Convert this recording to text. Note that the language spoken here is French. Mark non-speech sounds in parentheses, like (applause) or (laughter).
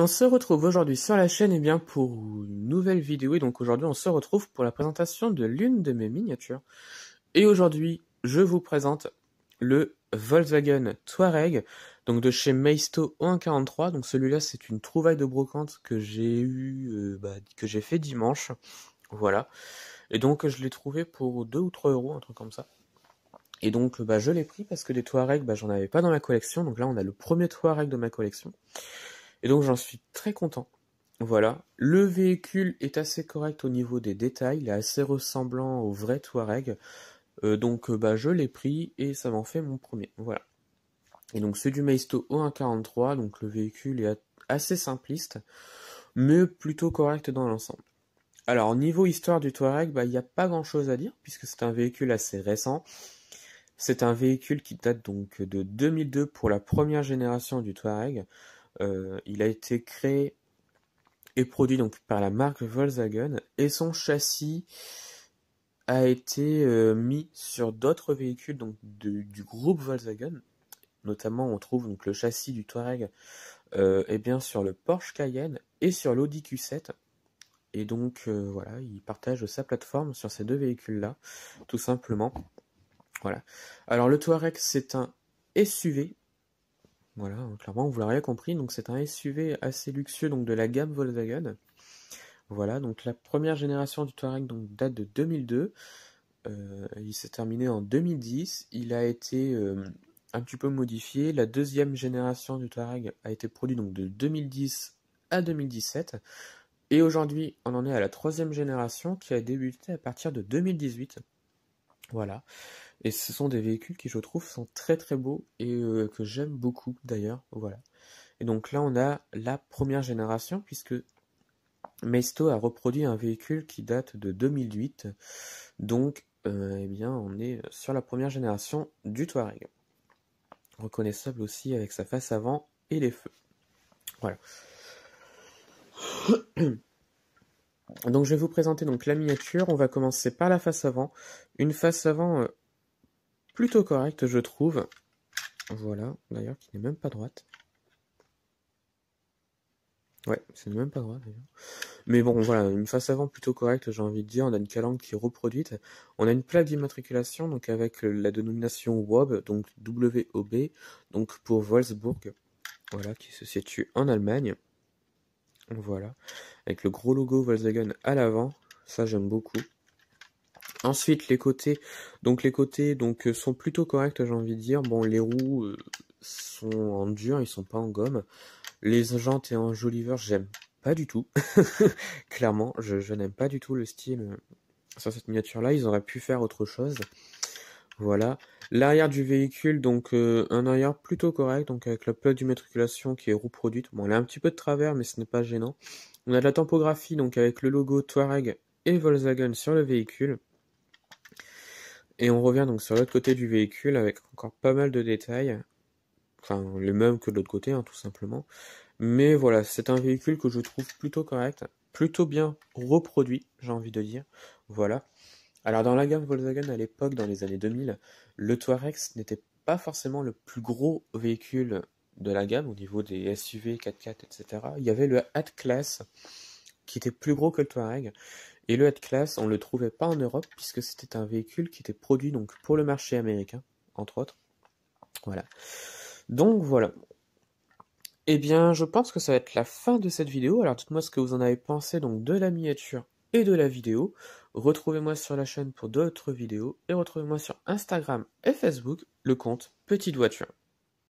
on se retrouve aujourd'hui sur la chaîne et eh bien, pour une nouvelle vidéo. Et donc aujourd'hui, on se retrouve pour la présentation de l'une de mes miniatures. Et aujourd'hui, je vous présente le Volkswagen Touareg, donc de chez Maisto 143. Donc celui-là, c'est une trouvaille de brocante que j'ai eu, euh, bah, que j'ai fait dimanche. Voilà. Et donc je l'ai trouvé pour 2 ou 3 euros, un truc comme ça. Et donc bah, je l'ai pris parce que des Touareg, bah, j'en avais pas dans ma collection. Donc là, on a le premier Touareg de ma collection. Et donc j'en suis très content. Voilà, le véhicule est assez correct au niveau des détails, il est assez ressemblant au vrai Touareg. Euh, donc euh, bah, je l'ai pris et ça m'en fait mon premier. Voilà. Et donc c'est du Maisto e O143, donc le véhicule est assez simpliste, mais plutôt correct dans l'ensemble. Alors niveau histoire du Touareg, bah, il n'y a pas grand chose à dire puisque c'est un véhicule assez récent. C'est un véhicule qui date donc de 2002 pour la première génération du Touareg. Euh, il a été créé et produit donc par la marque Volkswagen et son châssis a été euh, mis sur d'autres véhicules donc du groupe Volkswagen. Notamment, on trouve donc le châssis du Touareg euh, bien sur le Porsche Cayenne et sur l'Audi Q7. Et donc voilà, il partage sa plateforme sur ces deux véhicules-là, tout simplement. Voilà. Alors le Touareg, c'est un SUV voilà, hein, clairement, vous l'aurez compris. Donc, c'est un SUV assez luxueux donc de la gamme Volkswagen. Voilà, donc la première génération du Touareg donc, date de 2002. Euh, il s'est terminé en 2010. Il a été euh, un petit peu modifié. La deuxième génération du Touareg a été produite donc de 2010 à 2017. Et aujourd'hui, on en est à la troisième génération qui a débuté à partir de 2018. Voilà. Et ce sont des véhicules qui, je trouve, sont très très beaux et euh, que j'aime beaucoup d'ailleurs. Voilà. Et donc là, on a la première génération, puisque Mesto a reproduit un véhicule qui date de 2008. Donc, euh, eh bien, on est sur la première génération du Touareg. Reconnaissable aussi avec sa face avant et les feux. Voilà. (coughs) Donc je vais vous présenter donc la miniature. On va commencer par la face avant. Une face avant euh, plutôt correcte, je trouve. Voilà, d'ailleurs, qui n'est même pas droite. Ouais, c'est même pas droit, d'ailleurs. Mais bon, voilà, une face avant plutôt correcte, j'ai envie de dire. On a une calandre qui est reproduite. On a une plaque d'immatriculation, donc avec euh, la dénomination WOB, donc W-O-B, donc pour Wolfsburg, voilà, qui se situe en Allemagne. Voilà, avec le gros logo Volkswagen à l'avant. Ça, j'aime beaucoup. Ensuite les côtés, donc les côtés donc euh, sont plutôt corrects j'ai envie de dire. Bon les roues euh, sont en dur, ils sont pas en gomme. Les jantes et en joliver j'aime pas du tout. (laughs) Clairement, je, n'aime pas du tout le style euh, sur cette miniature là. Ils auraient pu faire autre chose. Voilà. L'arrière du véhicule, donc un arrière plutôt correct, donc avec la plaque d'immatriculation qui est roue produite. Bon, elle a un petit peu de travers, mais ce n'est pas gênant. On a de la tempographie, donc avec le logo Touareg et Volkswagen sur le véhicule. Et on revient donc sur l'autre côté du véhicule avec encore pas mal de détails. Enfin, les mêmes que de l'autre côté, hein, tout simplement. Mais voilà, c'est un véhicule que je trouve plutôt correct, plutôt bien reproduit, j'ai envie de dire. Voilà. Alors, dans la gamme Volkswagen à l'époque, dans les années 2000, le Touareg n'était pas forcément le plus gros véhicule de la gamme au niveau des SUV, 4x4, etc. Il y avait le Hat class qui était plus gros que le Touareg. Et le Class, on ne le trouvait pas en Europe puisque c'était un véhicule qui était produit donc pour le marché américain, entre autres. Voilà. Donc voilà. Eh bien, je pense que ça va être la fin de cette vidéo. Alors dites-moi ce que vous en avez pensé donc de la miniature et de la vidéo. Retrouvez-moi sur la chaîne pour d'autres vidéos et retrouvez-moi sur Instagram et Facebook, le compte Petite Voiture.